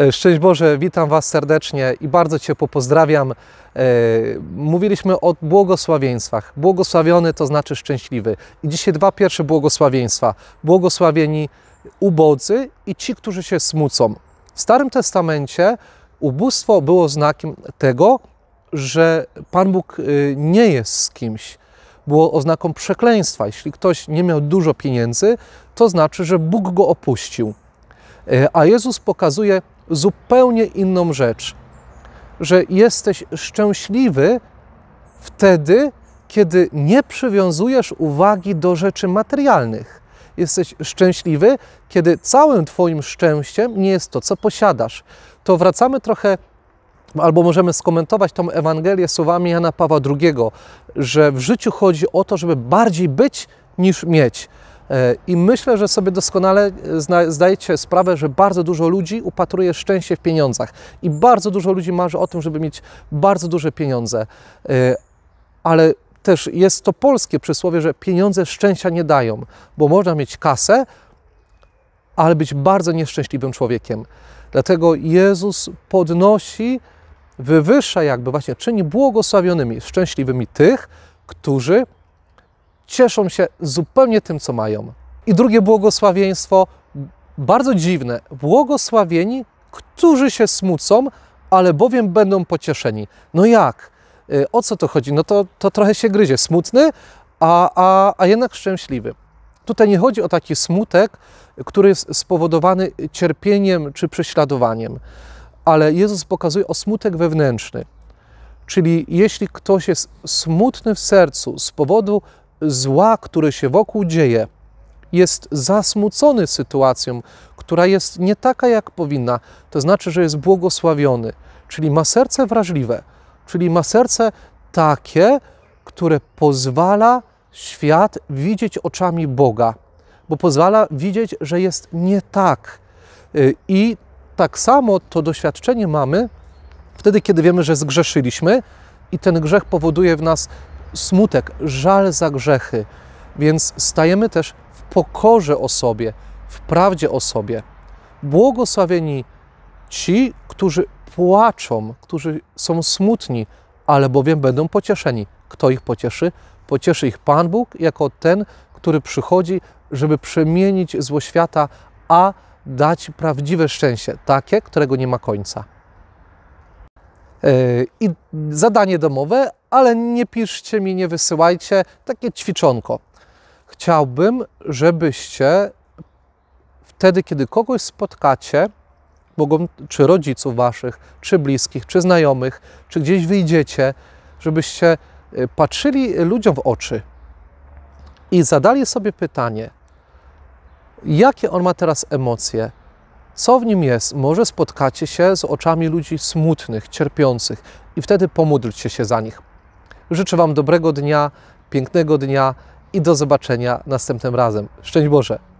E, Szczęść Boże, witam Was serdecznie i bardzo Ciepło pozdrawiam. E, mówiliśmy o błogosławieństwach. Błogosławiony to znaczy szczęśliwy. I dzisiaj dwa pierwsze błogosławieństwa. Błogosławieni ubodzy i ci, którzy się smucą. W Starym Testamencie ubóstwo było znakiem tego, że Pan Bóg e, nie jest z kimś. Było oznaką przekleństwa. Jeśli ktoś nie miał dużo pieniędzy, to znaczy, że Bóg go opuścił. A Jezus pokazuje zupełnie inną rzecz, że jesteś szczęśliwy wtedy, kiedy nie przywiązujesz uwagi do rzeczy materialnych. Jesteś szczęśliwy, kiedy całym Twoim szczęściem nie jest to, co posiadasz. To wracamy trochę Albo możemy skomentować tą Ewangelię słowami Jana Pawła II, że w życiu chodzi o to, żeby bardziej być niż mieć. I myślę, że sobie doskonale e, zdajecie sprawę, że bardzo dużo ludzi upatruje szczęście w pieniądzach i bardzo dużo ludzi marzy o tym, żeby mieć bardzo duże pieniądze. E, ale też jest to polskie przysłowie, że pieniądze szczęścia nie dają, bo można mieć kasę, ale być bardzo nieszczęśliwym człowiekiem. Dlatego Jezus podnosi, wywyższa jakby właśnie, czyni błogosławionymi, szczęśliwymi tych, którzy cieszą się zupełnie tym, co mają. I drugie błogosławieństwo, bardzo dziwne, błogosławieni, którzy się smucą, ale bowiem będą pocieszeni. No jak? Y, o co to chodzi? No to, to trochę się gryzie. Smutny, a, a, a jednak szczęśliwy. Tutaj nie chodzi o taki smutek, który jest spowodowany cierpieniem czy prześladowaniem, ale Jezus pokazuje o smutek wewnętrzny. Czyli jeśli ktoś jest smutny w sercu z powodu zła, który się wokół dzieje, jest zasmucony sytuacją, która jest nie taka, jak powinna, to znaczy, że jest błogosławiony, czyli ma serce wrażliwe, czyli ma serce takie, które pozwala świat widzieć oczami Boga, bo pozwala widzieć, że jest nie tak. Y, I tak samo to doświadczenie mamy wtedy, kiedy wiemy, że zgrzeszyliśmy i ten grzech powoduje w nas smutek, żal za grzechy, więc stajemy też w pokorze o sobie, w prawdzie o sobie. Błogosławieni ci, którzy płaczą, którzy są smutni, ale bowiem będą pocieszeni. Kto ich pocieszy? Pocieszy ich Pan Bóg jako ten, który przychodzi, żeby przemienić zło świata, a dać prawdziwe szczęście, takie, którego nie ma końca. E, I zadanie domowe, ale nie piszcie mi, nie wysyłajcie, takie ćwiczonko. Chciałbym, żebyście wtedy, kiedy kogoś spotkacie, mogą, czy rodziców waszych, czy bliskich, czy znajomych, czy gdzieś wyjdziecie, żebyście e, patrzyli ludziom w oczy i zadali sobie pytanie, jakie on ma teraz emocje, co w nim jest? Może spotkacie się z oczami ludzi smutnych, cierpiących i wtedy pomódlcie się za nich. Życzę Wam dobrego dnia, pięknego dnia i do zobaczenia następnym razem. Szczęść Boże!